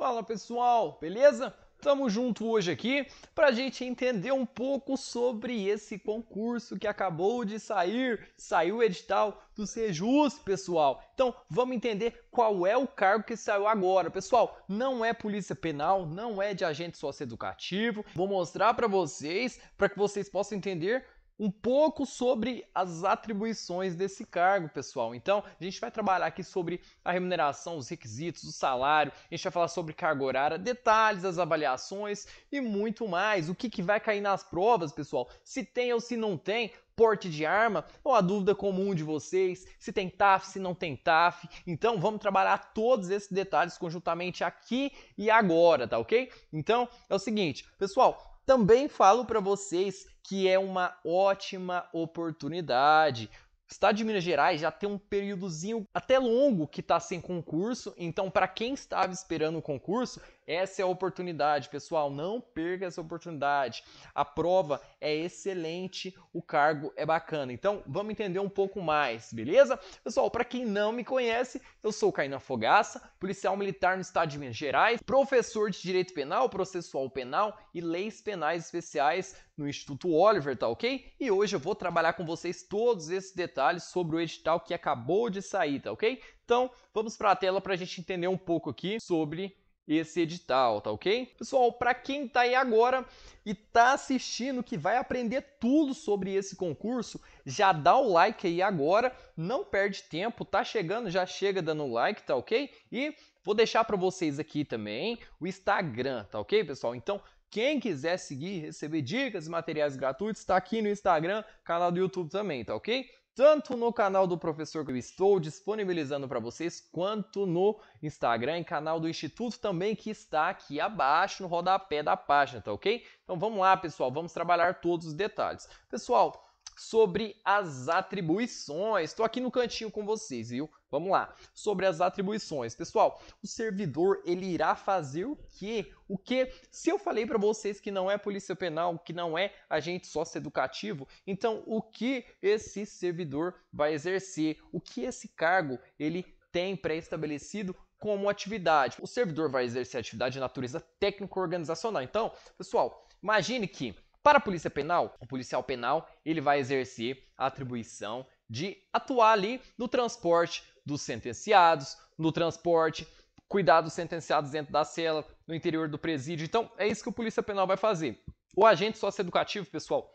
Fala pessoal, beleza? Tamo junto hoje aqui para a gente entender um pouco sobre esse concurso que acabou de sair, saiu o edital do Sejus, pessoal. Então, vamos entender qual é o cargo que saiu agora. Pessoal, não é polícia penal, não é de agente socioeducativo. Vou mostrar para vocês, para que vocês possam entender um pouco sobre as atribuições desse cargo, pessoal. Então, a gente vai trabalhar aqui sobre a remuneração, os requisitos, o salário, a gente vai falar sobre carga horária, detalhes das avaliações e muito mais. O que, que vai cair nas provas, pessoal? Se tem ou se não tem, porte de arma ou a dúvida comum de vocês, se tem TAF, se não tem TAF. Então vamos trabalhar todos esses detalhes conjuntamente aqui e agora, tá ok? Então é o seguinte, pessoal, também falo para vocês que é uma ótima oportunidade. O estado de Minas Gerais já tem um períodozinho até longo que está sem concurso, então para quem estava esperando o concurso, essa é a oportunidade, pessoal. Não perca essa oportunidade. A prova é excelente, o cargo é bacana. Então, vamos entender um pouco mais, beleza? Pessoal, para quem não me conhece, eu sou Caína Fogaça, policial militar no estado de Minas Gerais, professor de Direito Penal, Processual Penal e Leis Penais Especiais no Instituto Oliver, tá ok? E hoje eu vou trabalhar com vocês todos esses detalhes sobre o edital que acabou de sair, tá ok? Então, vamos para a tela para a gente entender um pouco aqui sobre esse edital, tá ok? Pessoal, para quem tá aí agora e tá assistindo que vai aprender tudo sobre esse concurso, já dá o like aí agora, não perde tempo, tá chegando, já chega dando like, tá ok? E vou deixar para vocês aqui também o Instagram, tá ok, pessoal? Então, quem quiser seguir, receber dicas e materiais gratuitos, tá aqui no Instagram, canal do YouTube também, tá ok? tanto no canal do professor que eu estou disponibilizando para vocês, quanto no Instagram e canal do Instituto também, que está aqui abaixo no rodapé da página, tá ok? Então vamos lá, pessoal, vamos trabalhar todos os detalhes. Pessoal, sobre as atribuições. Estou aqui no cantinho com vocês, viu? Vamos lá. Sobre as atribuições. Pessoal, o servidor ele irá fazer o quê? O que? Se eu falei para vocês que não é polícia penal, que não é agente socioeducativo, então o que esse servidor vai exercer? O que esse cargo ele tem pré-estabelecido como atividade? O servidor vai exercer atividade de natureza técnico-organizacional. Então, pessoal, imagine que para a polícia penal, o policial penal ele vai exercer a atribuição de atuar ali no transporte dos sentenciados, no transporte, cuidar dos sentenciados dentro da cela, no interior do presídio. Então, é isso que o polícia penal vai fazer. O agente socioeducativo, pessoal,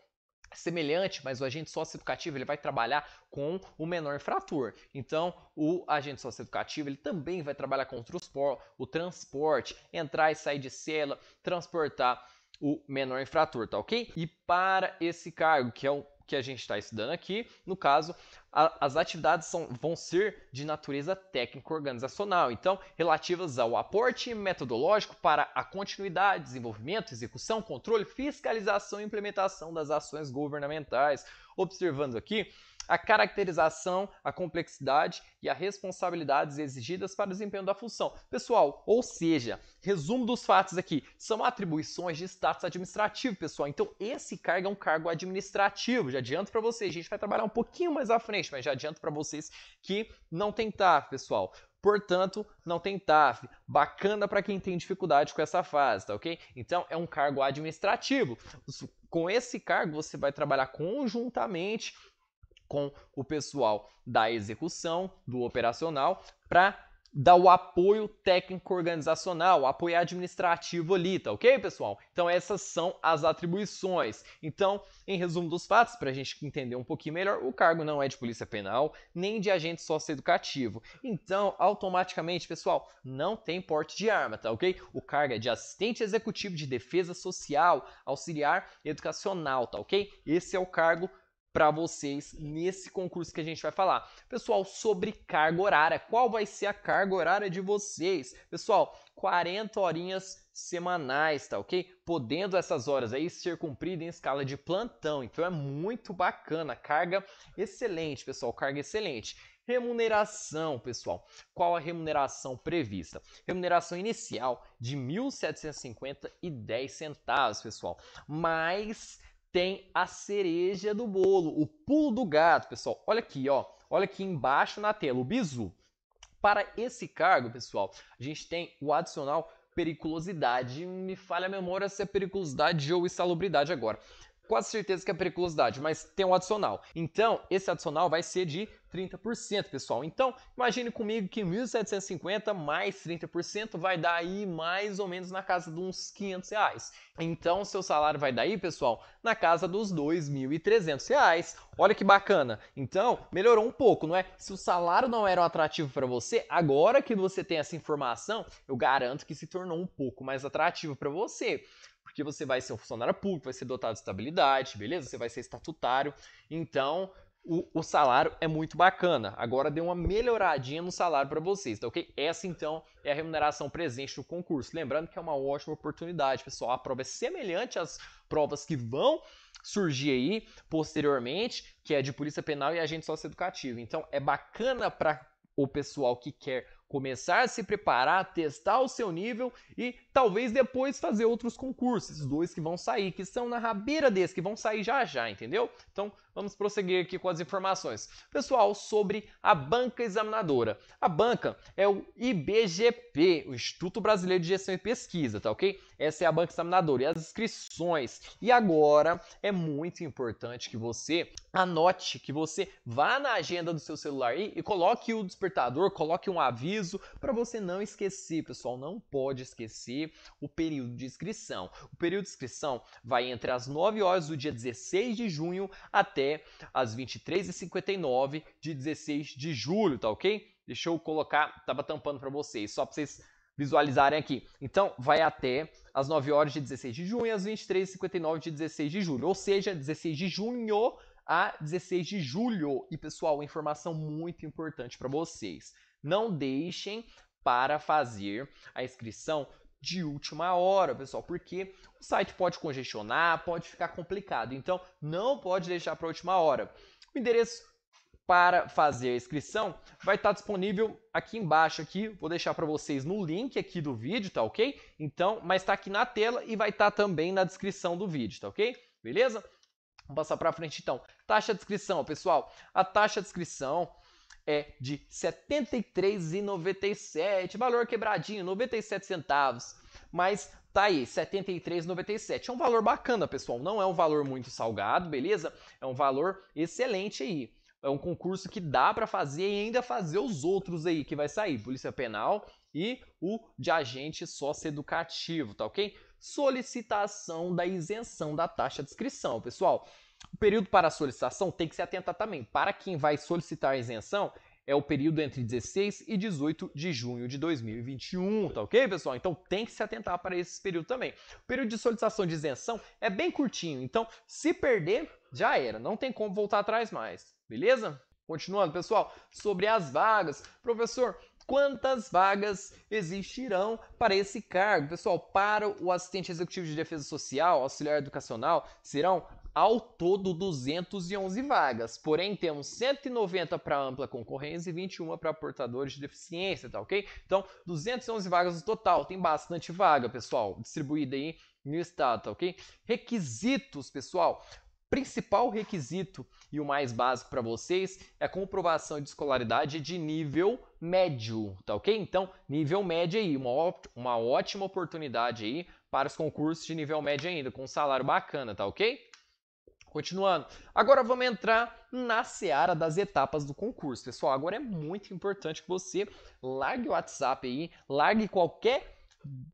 é semelhante, mas o agente socioeducativo ele vai trabalhar com o menor infrator. Então, o agente socioeducativo ele também vai trabalhar com o transporte, entrar e sair de cela, transportar o menor infrator, tá ok? E para esse cargo, que é o que a gente está estudando aqui, no caso, a, as atividades são, vão ser de natureza técnico-organizacional, então relativas ao aporte metodológico para a continuidade, desenvolvimento, execução, controle, fiscalização e implementação das ações governamentais. Observando aqui a caracterização, a complexidade e as responsabilidades exigidas para o desempenho da função. Pessoal, ou seja, resumo dos fatos aqui, são atribuições de status administrativo, pessoal. Então, esse cargo é um cargo administrativo, já adianto para vocês, a gente vai trabalhar um pouquinho mais à frente, mas já adianto para vocês que não tem TAF, pessoal. Portanto, não tem TAF. Bacana para quem tem dificuldade com essa fase, tá ok? Então, é um cargo administrativo. Com esse cargo, você vai trabalhar conjuntamente com o pessoal da execução, do operacional, para dar o apoio técnico organizacional, apoio administrativo ali, tá ok, pessoal? Então, essas são as atribuições. Então, em resumo dos fatos, para a gente entender um pouquinho melhor, o cargo não é de polícia penal nem de agente socioeducativo. Então, automaticamente, pessoal, não tem porte de arma, tá ok? O cargo é de assistente executivo de defesa social, auxiliar educacional, tá ok? Esse é o cargo para vocês nesse concurso que a gente vai falar. Pessoal, sobre carga horária, qual vai ser a carga horária de vocês? Pessoal, 40 horinhas semanais, tá ok? Podendo essas horas aí ser cumprida em escala de plantão. Então é muito bacana, carga excelente, pessoal, carga excelente. Remuneração, pessoal. Qual a remuneração prevista? Remuneração inicial de R$ 1.750,10, pessoal. Mais tem a cereja do bolo, o pulo do gato, pessoal. Olha aqui, ó. Olha aqui embaixo na tela, o bizu. Para esse cargo, pessoal, a gente tem o adicional periculosidade. Me falha a memória se é periculosidade ou insalubridade agora quase certeza que é periculosidade, mas tem um adicional. Então, esse adicional vai ser de 30%, pessoal. Então, imagine comigo que 1.750 mais 30% vai dar aí mais ou menos na casa de uns 500 reais. Então, seu salário vai dar aí, pessoal, na casa dos 2.300 reais. Olha que bacana. Então, melhorou um pouco, não é? Se o salário não era um atrativo para você, agora que você tem essa informação, eu garanto que se tornou um pouco mais atrativo para você porque você vai ser um funcionário público, vai ser dotado de estabilidade, beleza? Você vai ser estatutário. Então, o, o, salário é muito bacana. Agora deu uma melhoradinha no salário para vocês, tá ok? Essa então é a remuneração presente do concurso. Lembrando que é uma ótima oportunidade, pessoal. A prova é semelhante às provas que vão surgir aí posteriormente, que é de Polícia Penal e Agente educativo. Então é bacana para o pessoal que quer começar a se preparar, testar o seu nível e talvez depois fazer outros concursos, esses dois que vão sair, que são na rabeira desse, que vão sair já já, entendeu? Então, vamos prosseguir aqui com as informações. Pessoal, sobre a banca examinadora. A banca é o IBGP, o Instituto Brasileiro de Gestão e Pesquisa, tá ok? Essa é a banca examinadora e as inscrições. E agora é muito importante que você anote, que você vá na agenda do seu celular e coloque o despertador, coloque um aviso para você não esquecer, pessoal, não pode esquecer o período de inscrição. O período de inscrição vai entre as 9 horas do dia 16 de junho até as 23h59 de 16 de julho, tá OK? Deixa eu colocar, tava tampando para vocês, só para vocês visualizarem aqui. Então, vai até as 9 horas de 16 de junho e às 23h59 de 16 de julho. Ou seja, 16 de junho a 16 de julho. E pessoal, informação muito importante para vocês. Não deixem para fazer a inscrição de última hora, pessoal, porque o site pode congestionar, pode ficar complicado. Então, não pode deixar para a última hora. O endereço para fazer a inscrição vai estar tá disponível aqui embaixo aqui, vou deixar para vocês no link aqui do vídeo, tá OK? Então, mas está aqui na tela e vai estar tá também na descrição do vídeo, tá OK? Beleza? Vamos passar para frente então. Taxa de inscrição, pessoal. A taxa de inscrição é de R$ 73,97, valor quebradinho, 97 centavos. Mas tá aí, R$ 73,97. É um valor bacana, pessoal. Não é um valor muito salgado, beleza? É um valor excelente aí. É um concurso que dá para fazer e ainda fazer os outros aí que vai sair, Polícia Penal e o de agente socioeducativo, tá OK? Solicitação da isenção da taxa de inscrição, pessoal. O período para solicitação tem que se atentar também. Para quem vai solicitar a isenção, é o período entre 16 e 18 de junho de 2021, tá ok, pessoal? Então tem que se atentar para esse período também. O período de solicitação de isenção é bem curtinho, então se perder, já era, não tem como voltar atrás mais, beleza? Continuando, pessoal, sobre as vagas. Professor, quantas vagas existirão para esse cargo? Pessoal, para o assistente executivo de defesa social, auxiliar educacional, serão ao todo 211 vagas. Porém, temos 190 para ampla concorrência e 21 para portadores de deficiência, tá ok? Então, 211 vagas no total. Tem bastante vaga, pessoal, distribuída aí no estado, tá ok? Requisitos, pessoal. Principal requisito e o mais básico para vocês é a comprovação de escolaridade de nível médio, tá ok? Então, nível médio aí, uma, uma ótima oportunidade aí para os concursos de nível médio ainda, com um salário bacana, tá ok? Continuando, agora vamos entrar na seara das etapas do concurso. Pessoal, agora é muito importante que você largue o WhatsApp aí, largue qualquer,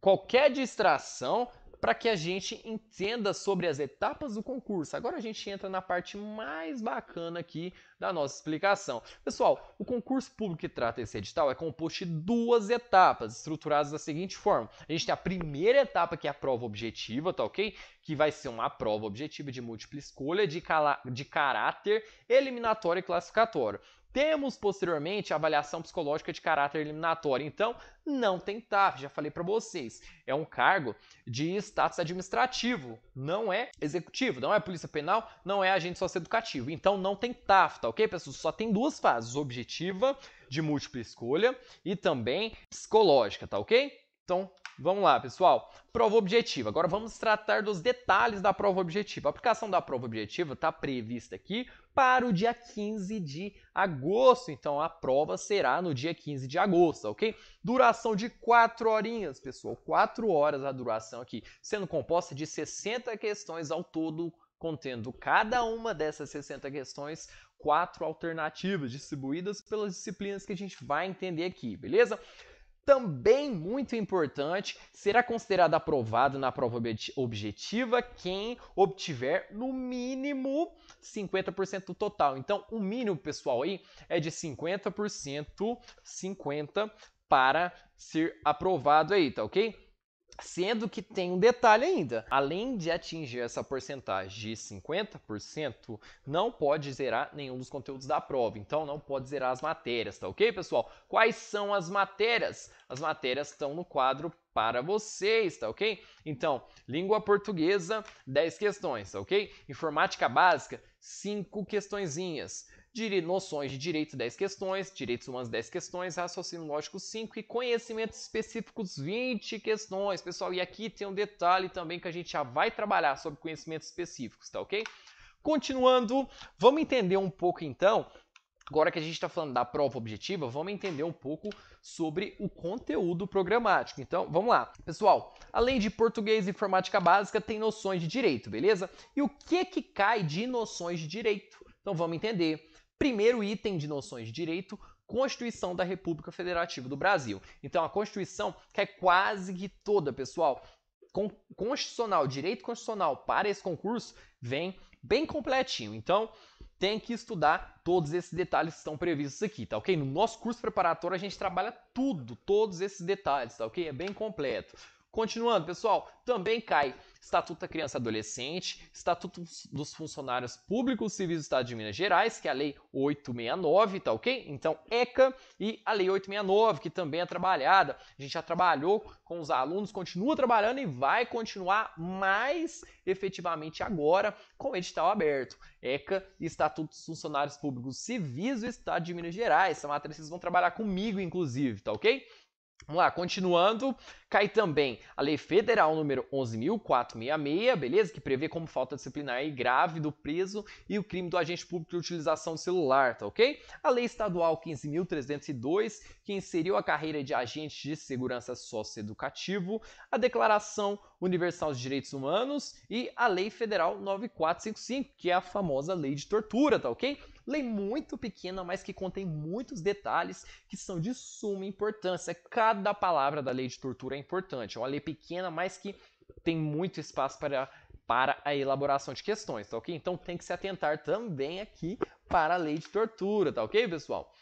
qualquer distração, para que a gente entenda sobre as etapas do concurso. Agora a gente entra na parte mais bacana aqui da nossa explicação. Pessoal, o concurso público que trata esse edital é composto de duas etapas, estruturadas da seguinte forma. A gente tem a primeira etapa, que é a prova objetiva, tá ok? Que vai ser uma prova objetiva de múltipla escolha, de, de caráter eliminatório e classificatório. Temos posteriormente a avaliação psicológica de caráter eliminatório. Então, não tem TAF, já falei para vocês. É um cargo de status administrativo, não é executivo, não é polícia penal, não é agente socioeducativo. Então, não tem TAF, tá ok, pessoal? Só tem duas fases: objetiva, de múltipla escolha, e também psicológica, tá ok? Então, Vamos lá, pessoal. Prova objetiva. Agora vamos tratar dos detalhes da prova objetiva. A aplicação da prova objetiva está prevista aqui para o dia 15 de agosto. Então, a prova será no dia 15 de agosto, ok? Duração de 4 horinhas, pessoal. 4 horas a duração aqui, sendo composta de 60 questões ao todo, contendo cada uma dessas 60 questões quatro alternativas distribuídas pelas disciplinas que a gente vai entender aqui, beleza? Também muito importante, será considerado aprovado na prova objetiva quem obtiver no mínimo 50% do total. Então, o mínimo, pessoal, aí é de 50%, 50 para ser aprovado aí, tá OK? Sendo que tem um detalhe ainda: além de atingir essa porcentagem de 50%, não pode zerar nenhum dos conteúdos da prova. Então não pode zerar as matérias, tá ok, pessoal? Quais são as matérias? As matérias estão no quadro para vocês, tá ok? Então, língua portuguesa, 10 questões, tá ok? Informática básica, 5 questõezinhas de noções de direito 10 questões, direitos humanos 10 questões, raciocínio lógico 5 e conhecimentos específicos 20 questões. Pessoal, e aqui tem um detalhe também que a gente já vai trabalhar sobre conhecimentos específicos, tá ok? Continuando, vamos entender um pouco então Agora que a gente está falando da prova objetiva, vamos entender um pouco sobre o conteúdo programático. Então, vamos lá. Pessoal, além de português e informática básica, tem noções de direito, beleza? E o que que cai de noções de direito? Então, vamos entender Primeiro item de noções de direito, Constituição da República Federativa do Brasil. Então, a Constituição, que é quase que toda, pessoal, constitucional, direito constitucional para esse concurso, vem bem completinho. Então, tem que estudar todos esses detalhes que estão previstos aqui, tá ok? No nosso curso preparatório a gente trabalha tudo, todos esses detalhes, tá ok? É bem completo. Continuando, pessoal, também cai Estatuto da Criança e Adolescente, Estatuto dos Funcionários Públicos Civis do Estado de Minas Gerais, que é a Lei 869, tá ok? Então, ECA e a Lei 869, que também é trabalhada. A gente já trabalhou com os alunos, continua trabalhando e vai continuar mais efetivamente agora com o edital aberto. ECA e Estatuto dos Funcionários Públicos Civis do Estado de Minas Gerais. Essa matriz vocês vão trabalhar comigo, inclusive, tá ok? Vamos lá, continuando. Cai também a Lei Federal número 11.466, beleza? Que prevê como falta disciplinar e grave do preso e o crime do agente público de utilização de celular, tá ok? A Lei Estadual 15.302, que inseriu a carreira de agente de segurança socioeducativo, a Declaração Universal dos Direitos Humanos e a Lei Federal 9455, que é a famosa lei de tortura, tá ok? Lei muito pequena, mas que contém muitos detalhes que são de suma importância. Cada palavra da lei de tortura é importante. É uma lei pequena, mas que tem muito espaço para, para a elaboração de questões, tá ok? Então tem que se atentar também aqui para a lei de tortura, tá ok, pessoal?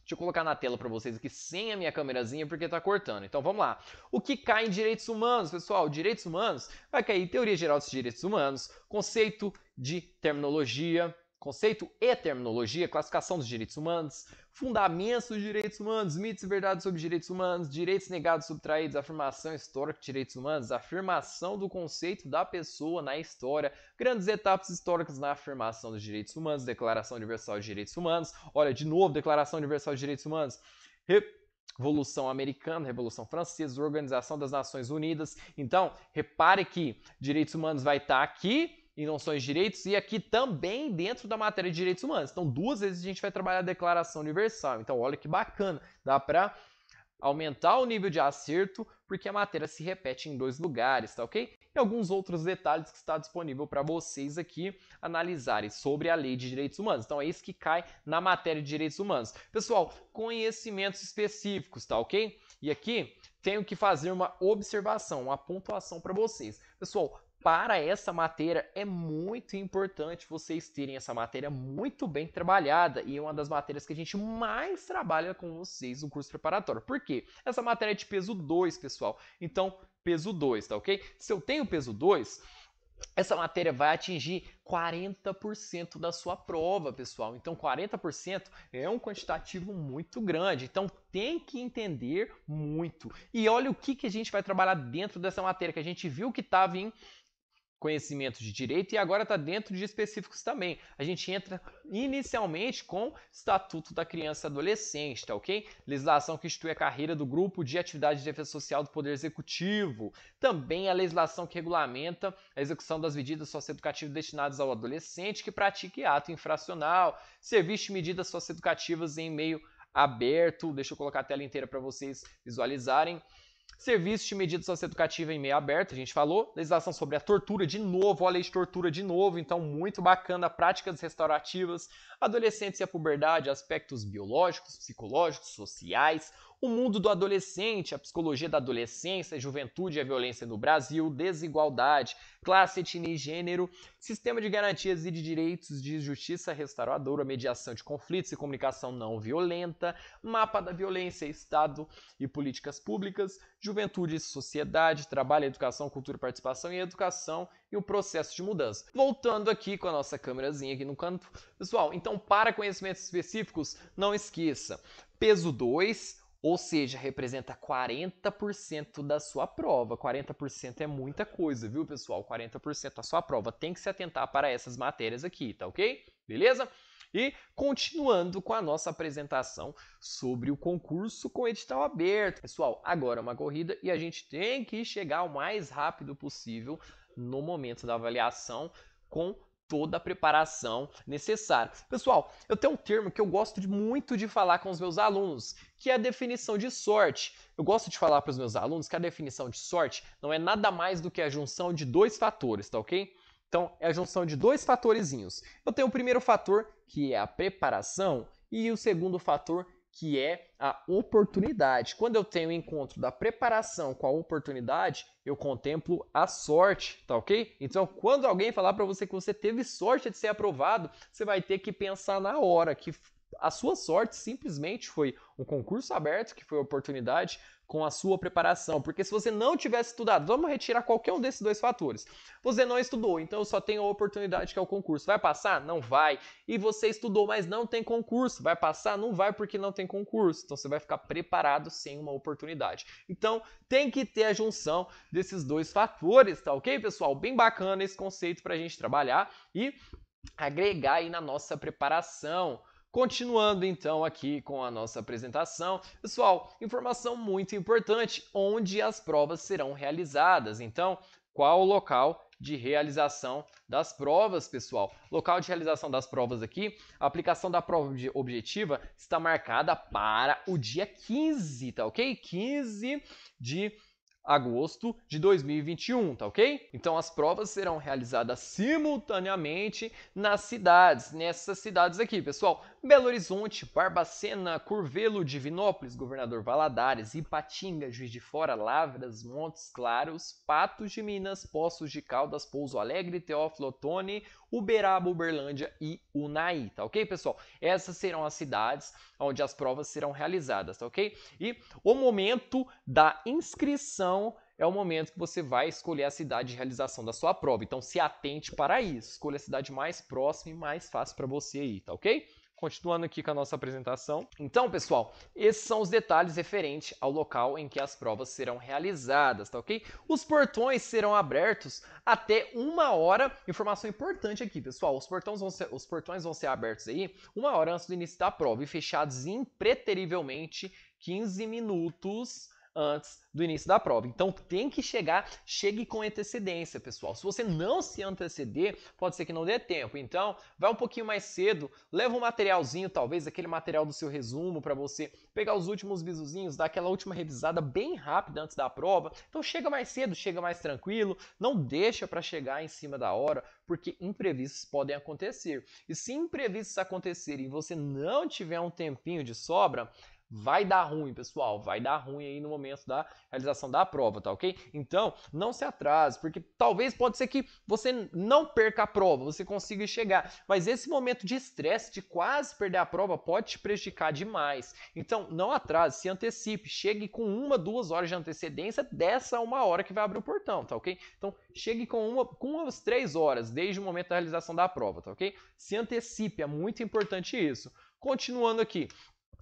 Deixa eu colocar na tela para vocês aqui sem a minha câmerazinha porque está cortando. Então vamos lá. O que cai em direitos humanos, pessoal? Direitos humanos vai cair teoria geral dos direitos humanos, conceito de terminologia, Conceito e terminologia, classificação dos direitos humanos, fundamentos dos direitos humanos, mitos e verdades sobre direitos humanos, direitos negados subtraídos, afirmação histórica de direitos humanos, afirmação do conceito da pessoa na história, grandes etapas históricas na afirmação dos direitos humanos, Declaração Universal de Direitos Humanos. Olha, de novo, Declaração Universal de Direitos Humanos. Revolução Americana, Revolução Francesa, Organização das Nações Unidas. Então, repare que direitos humanos vai estar aqui e não de direitos, e aqui também dentro da matéria de direitos humanos. Então, duas vezes a gente vai trabalhar a Declaração Universal. Então, olha que bacana, dá para aumentar o nível de acerto, porque a matéria se repete em dois lugares, tá ok? E alguns outros detalhes que está disponível para vocês aqui analisarem sobre a Lei de Direitos Humanos. Então, é isso que cai na matéria de direitos humanos. Pessoal, conhecimentos específicos, tá ok? E aqui tenho que fazer uma observação, uma pontuação para vocês. Pessoal, para essa matéria é muito importante vocês terem essa matéria muito bem trabalhada e é uma das matérias que a gente mais trabalha com vocês no curso preparatório. Por quê? Essa matéria é de peso 2, pessoal. Então, peso 2, tá OK? Se eu tenho peso 2, essa matéria vai atingir 40% da sua prova, pessoal. Então, 40% é um quantitativo muito grande. Então, tem que entender muito. E olha o que, que a gente vai trabalhar dentro dessa matéria, que a gente viu que estava em conhecimento de direito e agora está dentro de específicos também. A gente entra inicialmente com Estatuto da Criança e Adolescente, tá ok? Legislação que institui a carreira do grupo de atividade de defesa social do Poder Executivo. Também a legislação que regulamenta a execução das medidas socioeducativas destinadas ao adolescente que pratique ato infracional, serviço de medidas socioeducativas em meio aberto. Deixa eu colocar a tela inteira para vocês visualizarem. Serviço de medida socioeducativa em meio aberto, a gente falou. Legislação sobre a tortura, de novo, a lei de tortura, de novo. Então, muito bacana. Práticas restaurativas, adolescentes e a puberdade, aspectos biológicos, psicológicos, sociais, o mundo do adolescente, a psicologia da adolescência, juventude e a violência no Brasil, desigualdade, classe, etnia e gênero, sistema de garantias e de direitos de justiça restauradora, mediação de conflitos e comunicação não violenta, mapa da violência, Estado e políticas públicas, juventude e sociedade, trabalho, educação, cultura, participação e educação e o processo de mudança. Voltando aqui com a nossa câmerazinha aqui no canto. Pessoal, então para conhecimentos específicos, não esqueça. Peso 2, ou seja, representa 40% da sua prova. 40% é muita coisa, viu, pessoal? 40% da sua prova. Tem que se atentar para essas matérias aqui, tá ok? Beleza? E continuando com a nossa apresentação sobre o concurso com edital aberto. Pessoal, agora é uma corrida e a gente tem que chegar o mais rápido possível no momento da avaliação com toda a preparação necessária. Pessoal, eu tenho um termo que eu gosto de, muito de falar com os meus alunos, que é a definição de sorte. Eu gosto de falar para os meus alunos que a definição de sorte não é nada mais do que a junção de dois fatores, tá ok? Então, é a junção de dois fatorezinhos. Eu tenho o primeiro fator, que é a preparação, e o segundo fator, que é a oportunidade. Quando eu tenho o encontro da preparação com a oportunidade, eu contemplo a sorte, tá ok? Então, quando alguém falar para você que você teve sorte de ser aprovado, você vai ter que pensar na hora que a sua sorte simplesmente foi um concurso aberto, que foi oportunidade, com a sua preparação. Porque se você não tivesse estudado, vamos retirar qualquer um desses dois fatores. Você não estudou, então só tem a oportunidade que é o concurso. Vai passar? Não vai. E você estudou, mas não tem concurso. Vai passar? Não vai porque não tem concurso. Então você vai ficar preparado sem uma oportunidade. Então tem que ter a junção desses dois fatores, tá ok, pessoal? Bem bacana esse conceito para a gente trabalhar e agregar aí na nossa preparação. Continuando então aqui com a nossa apresentação, pessoal, informação muito importante: onde as provas serão realizadas. Então, qual o local de realização das provas, pessoal? Local de realização das provas aqui, a aplicação da prova objetiva está marcada para o dia 15, tá ok? 15 de agosto de 2021, tá ok? Então as provas serão realizadas simultaneamente nas cidades, nessas cidades aqui, pessoal. Belo Horizonte, Barbacena, Curvelo, Divinópolis, Governador Valadares, Ipatinga, Juiz de Fora, Lavras, Montes Claros, Patos de Minas, Poços de Caldas, Pouso Alegre, Teófilo Otoni, Uberaba, Uberlândia e Unai, tá ok, pessoal? Essas serão as cidades onde as provas serão realizadas, tá ok? E o momento da inscrição é o momento que você vai escolher a cidade de realização da sua prova. Então se atente para isso. Escolha a cidade mais próxima e mais fácil para você aí, tá ok? Continuando aqui com a nossa apresentação. Então, pessoal, esses são os detalhes referentes ao local em que as provas serão realizadas, tá ok? Os portões serão abertos até uma hora. Informação importante aqui, pessoal. Os portões vão ser, os portões vão ser abertos aí uma hora antes do início da prova e fechados impreterivelmente 15 minutos antes do início da prova. Então tem que chegar, chegue com antecedência, pessoal. Se você não se anteceder, pode ser que não dê tempo. Então, vai um pouquinho mais cedo, leva um materialzinho, talvez aquele material do seu resumo para você pegar os últimos bizuzinhos, dar aquela última revisada bem rápida antes da prova. Então chega mais cedo, chega mais tranquilo, não deixa para chegar em cima da hora, porque imprevistos podem acontecer. E se imprevistos acontecerem e você não tiver um tempinho de sobra, Vai dar ruim, pessoal, vai dar ruim aí no momento da realização da prova, tá ok? Então, não se atrase, porque talvez pode ser que você não perca a prova, você consiga chegar, mas esse momento de estresse, de quase perder a prova, pode te prejudicar demais. Então, não atrase, se antecipe, chegue com uma, duas horas de antecedência dessa uma hora que vai abrir o portão, tá ok? Então, chegue com uma, com umas três horas desde o momento da realização da prova, tá ok? Se antecipe, é muito importante isso. Continuando aqui,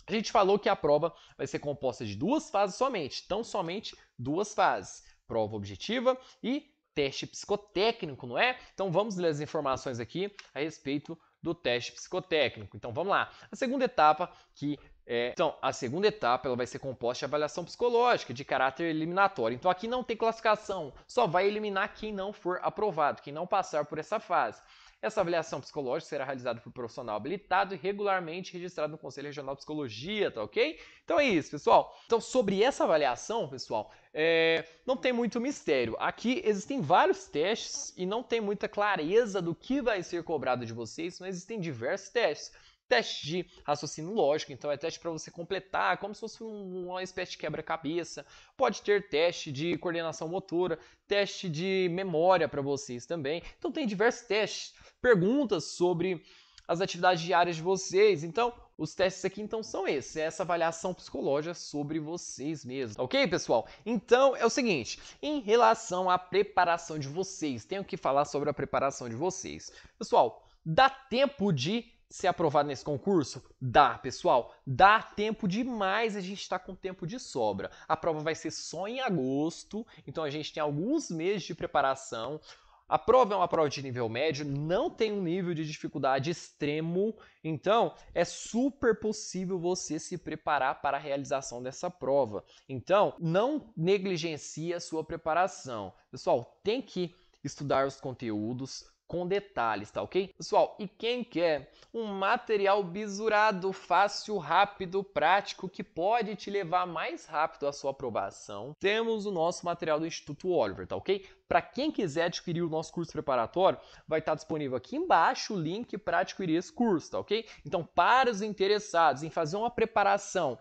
a gente falou que a prova vai ser composta de duas fases somente, então somente duas fases: prova objetiva e teste psicotécnico, não é? Então vamos ler as informações aqui a respeito do teste psicotécnico. Então vamos lá. A segunda etapa que é, então, a segunda etapa ela vai ser composta de avaliação psicológica de caráter eliminatório. Então, aqui não tem classificação, só vai eliminar quem não for aprovado, quem não passar por essa fase. Essa avaliação psicológica será realizada por profissional habilitado e regularmente registrado no Conselho Regional de Psicologia, tá ok? Então é isso, pessoal. Então, sobre essa avaliação, pessoal, é, não tem muito mistério. Aqui existem vários testes e não tem muita clareza do que vai ser cobrado de vocês, mas existem diversos testes teste de raciocínio lógico, então é teste para você completar, como se fosse uma espécie de quebra-cabeça. Pode ter teste de coordenação motora, teste de memória para vocês também. Então tem diversos testes, perguntas sobre as atividades diárias de vocês. Então, os testes aqui então são esses, é essa avaliação psicológica sobre vocês mesmos. OK, pessoal? Então, é o seguinte, em relação à preparação de vocês, tenho que falar sobre a preparação de vocês. Pessoal, dá tempo de ser aprovado nesse concurso? Dá, pessoal. Dá tempo demais, a gente está com tempo de sobra. A prova vai ser só em agosto, então a gente tem alguns meses de preparação. A prova é uma prova de nível médio, não tem um nível de dificuldade extremo, então é super possível você se preparar para a realização dessa prova. Então, não negligencie a sua preparação. Pessoal, tem que estudar os conteúdos, com detalhes, tá ok? Pessoal, e quem quer um material bisurado, fácil, rápido, prático, que pode te levar mais rápido à sua aprovação, temos o nosso material do Instituto Oliver, tá ok? Para quem quiser adquirir o nosso curso preparatório, vai estar tá disponível aqui embaixo o link para adquirir esse curso, tá ok? Então, para os interessados em fazer uma preparação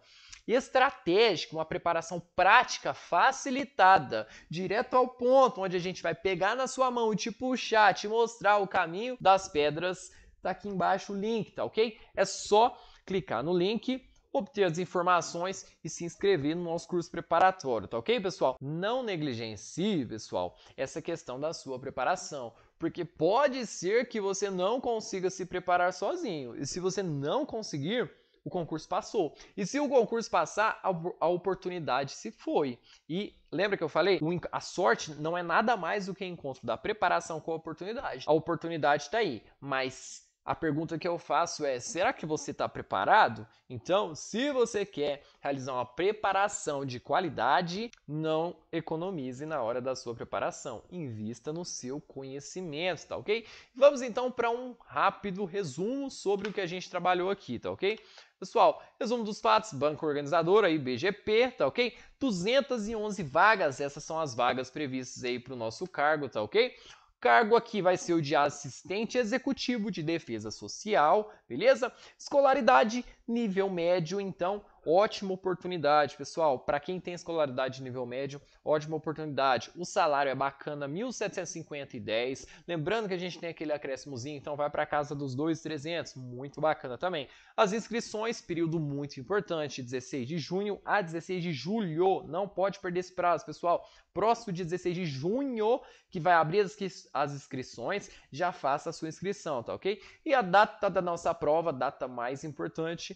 estratégica, uma preparação prática facilitada, direto ao ponto, onde a gente vai pegar na sua mão e te puxar, te mostrar o caminho das pedras. Tá aqui embaixo o link, tá ok? É só clicar no link obter as informações e se inscrever no nosso curso preparatório, tá ok, pessoal? Não negligencie, pessoal, essa questão da sua preparação, porque pode ser que você não consiga se preparar sozinho, e se você não conseguir, o concurso passou. E se o concurso passar, a oportunidade se foi. E lembra que eu falei? A sorte não é nada mais do que encontro da preparação com a oportunidade. A oportunidade está aí, mas a pergunta que eu faço é: será que você está preparado? Então, se você quer realizar uma preparação de qualidade, não economize na hora da sua preparação. Invista no seu conhecimento, tá ok? Vamos então para um rápido resumo sobre o que a gente trabalhou aqui, tá ok? Pessoal, resumo dos fatos, banco organizador aí, BGP, tá ok? 211 vagas, essas são as vagas previstas aí para o nosso cargo, tá ok? cargo aqui vai ser o de assistente executivo de defesa social, beleza? Escolaridade Nível médio, então, ótima oportunidade, pessoal. Para quem tem escolaridade de nível médio, ótima oportunidade. O salário é bacana, 1.750,10. Lembrando que a gente tem aquele acréscimozinho, então vai para casa dos 2.300, muito bacana também. As inscrições, período muito importante, 16 de junho a 16 de julho. Não pode perder esse prazo, pessoal. Próximo de 16 de junho, que vai abrir as inscrições, já faça a sua inscrição, tá ok? E a data da nossa prova, data mais importante,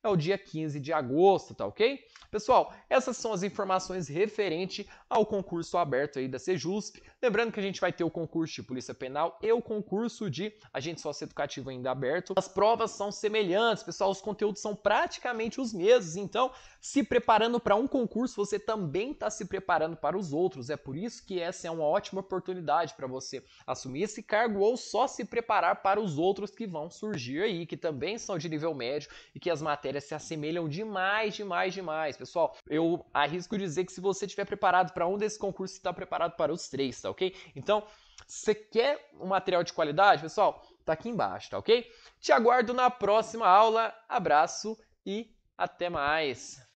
é o dia 15 de agosto, tá ok? Pessoal, essas são as informações referente ao concurso aberto aí da Sejusp. Lembrando que a gente vai ter o concurso de Polícia Penal e o concurso de agente Educativo ainda aberto. As provas são semelhantes, pessoal, os conteúdos são praticamente os mesmos. Então, se preparando para um concurso, você também está se preparando para os outros. É por isso que essa é uma ótima oportunidade para você assumir esse cargo ou só se preparar para os outros que vão surgir aí, que também são de nível médio e que as matérias matérias se assemelham demais, demais, demais. Pessoal, eu arrisco dizer que se você estiver preparado para um desses concursos, você está preparado para os três, tá ok? Então, você quer um material de qualidade, pessoal? Tá aqui embaixo, tá ok? Te aguardo na próxima aula. Abraço e até mais!